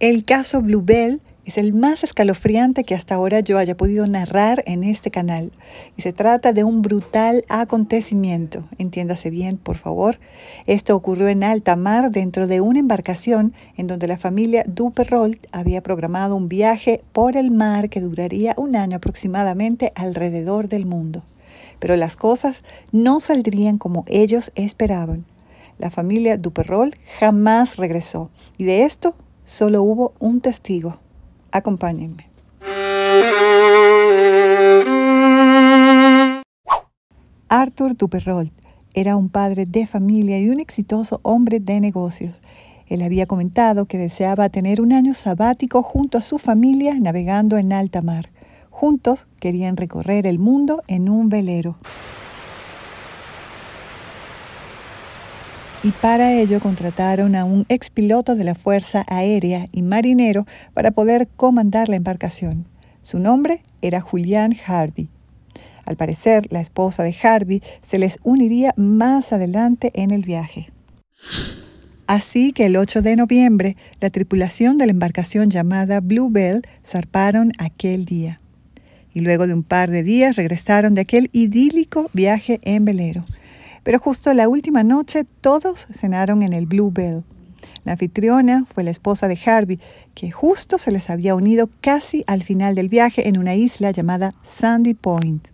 El caso Bluebell es el más escalofriante que hasta ahora yo haya podido narrar en este canal y se trata de un brutal acontecimiento. Entiéndase bien, por favor. Esto ocurrió en alta mar dentro de una embarcación en donde la familia Duperrol había programado un viaje por el mar que duraría un año aproximadamente alrededor del mundo. Pero las cosas no saldrían como ellos esperaban. La familia Duperrol jamás regresó y de esto Solo hubo un testigo. Acompáñenme. Arthur Duperold era un padre de familia y un exitoso hombre de negocios. Él había comentado que deseaba tener un año sabático junto a su familia navegando en alta mar. Juntos querían recorrer el mundo en un velero. para ello contrataron a un expiloto de la Fuerza Aérea y marinero para poder comandar la embarcación. Su nombre era Julián Harvey. Al parecer, la esposa de Harvey se les uniría más adelante en el viaje. Así que el 8 de noviembre, la tripulación de la embarcación llamada blue Bluebell zarparon aquel día. Y luego de un par de días regresaron de aquel idílico viaje en velero. Pero justo la última noche todos cenaron en el Blue Bell. La anfitriona fue la esposa de Harvey, que justo se les había unido casi al final del viaje en una isla llamada Sandy Point.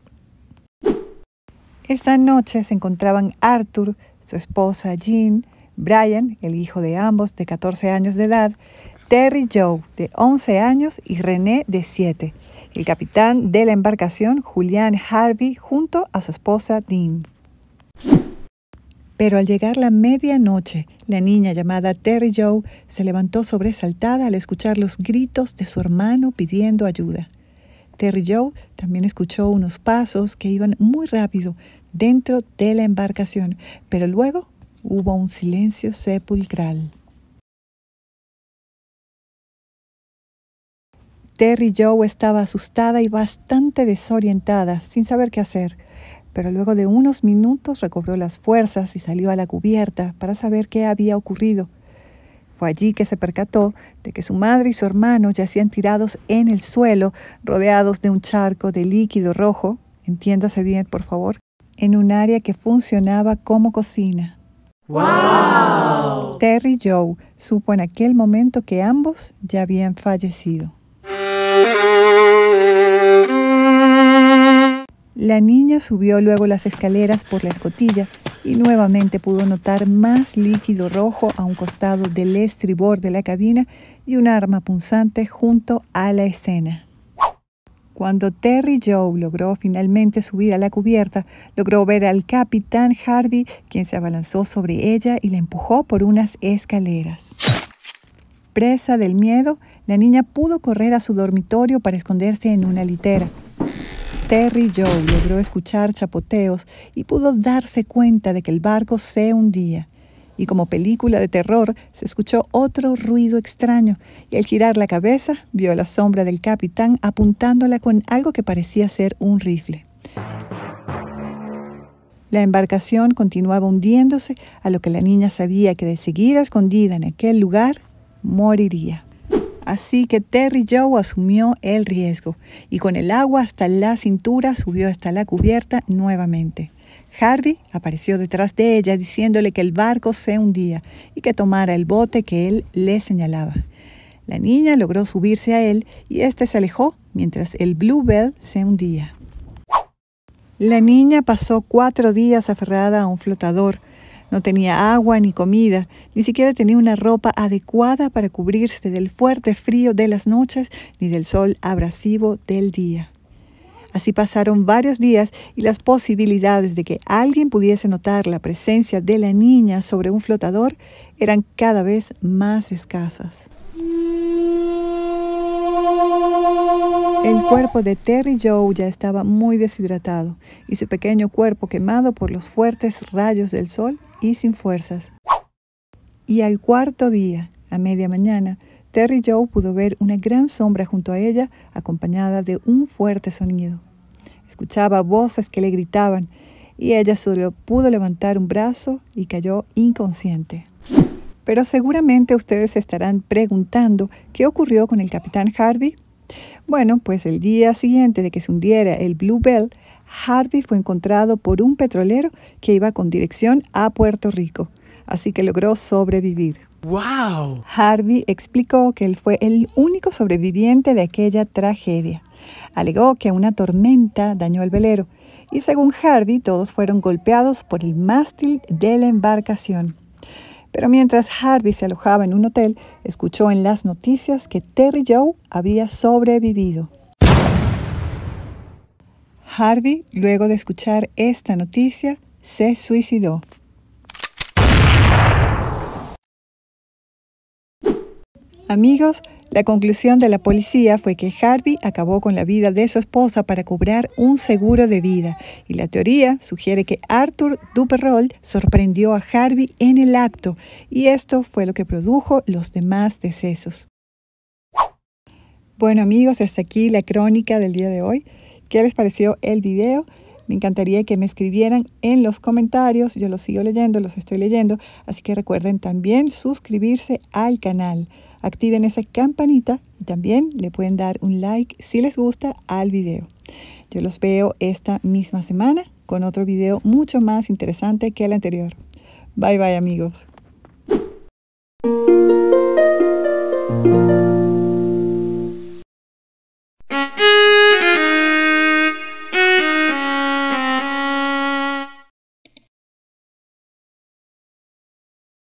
Esa noche se encontraban Arthur, su esposa Jean, Brian, el hijo de ambos de 14 años de edad, Terry Joe, de 11 años, y René, de 7, el capitán de la embarcación Julian Harvey, junto a su esposa Dean. Pero al llegar la medianoche, la niña llamada Terry Joe se levantó sobresaltada al escuchar los gritos de su hermano pidiendo ayuda. Terry Joe también escuchó unos pasos que iban muy rápido dentro de la embarcación, pero luego hubo un silencio sepulcral. Terry Joe estaba asustada y bastante desorientada, sin saber qué hacer pero luego de unos minutos recobró las fuerzas y salió a la cubierta para saber qué había ocurrido. Fue allí que se percató de que su madre y su hermano yacían tirados en el suelo, rodeados de un charco de líquido rojo, entiéndase bien por favor, en un área que funcionaba como cocina. ¡Wow! Terry Joe supo en aquel momento que ambos ya habían fallecido. La niña subió luego las escaleras por la escotilla y nuevamente pudo notar más líquido rojo a un costado del estribor de la cabina y un arma punzante junto a la escena. Cuando Terry Joe logró finalmente subir a la cubierta, logró ver al capitán Harvey, quien se abalanzó sobre ella y la empujó por unas escaleras. Presa del miedo, la niña pudo correr a su dormitorio para esconderse en una litera. Terry Joe logró escuchar chapoteos y pudo darse cuenta de que el barco se hundía. Y como película de terror, se escuchó otro ruido extraño, y al girar la cabeza vio la sombra del capitán apuntándola con algo que parecía ser un rifle. La embarcación continuaba hundiéndose, a lo que la niña sabía que de seguir escondida en aquel lugar, moriría. Así que Terry Joe asumió el riesgo y con el agua hasta la cintura subió hasta la cubierta nuevamente. Hardy apareció detrás de ella diciéndole que el barco se hundía y que tomara el bote que él le señalaba. La niña logró subirse a él y éste se alejó mientras el Bluebell se hundía. La niña pasó cuatro días aferrada a un flotador no tenía agua ni comida, ni siquiera tenía una ropa adecuada para cubrirse del fuerte frío de las noches ni del sol abrasivo del día. Así pasaron varios días y las posibilidades de que alguien pudiese notar la presencia de la niña sobre un flotador eran cada vez más escasas. El cuerpo de Terry Joe ya estaba muy deshidratado y su pequeño cuerpo quemado por los fuertes rayos del sol y sin fuerzas. Y al cuarto día, a media mañana, Terry Joe pudo ver una gran sombra junto a ella acompañada de un fuerte sonido. Escuchaba voces que le gritaban y ella solo pudo levantar un brazo y cayó inconsciente. Pero seguramente ustedes estarán preguntando qué ocurrió con el capitán Harvey bueno, pues el día siguiente de que se hundiera el Blue Bluebell, Harvey fue encontrado por un petrolero que iba con dirección a Puerto Rico, así que logró sobrevivir. ¡Wow! Harvey explicó que él fue el único sobreviviente de aquella tragedia. Alegó que una tormenta dañó el velero y según Harvey todos fueron golpeados por el mástil de la embarcación. Pero mientras Harvey se alojaba en un hotel, escuchó en las noticias que Terry Joe había sobrevivido. Harvey, luego de escuchar esta noticia, se suicidó. Amigos, la conclusión de la policía fue que Harvey acabó con la vida de su esposa para cobrar un seguro de vida y la teoría sugiere que Arthur Duperrol sorprendió a Harvey en el acto y esto fue lo que produjo los demás decesos. Bueno amigos, hasta aquí la crónica del día de hoy. ¿Qué les pareció el video? Me encantaría que me escribieran en los comentarios. Yo los sigo leyendo, los estoy leyendo. Así que recuerden también suscribirse al canal activen esa campanita y también le pueden dar un like si les gusta al video. Yo los veo esta misma semana con otro video mucho más interesante que el anterior. Bye bye amigos.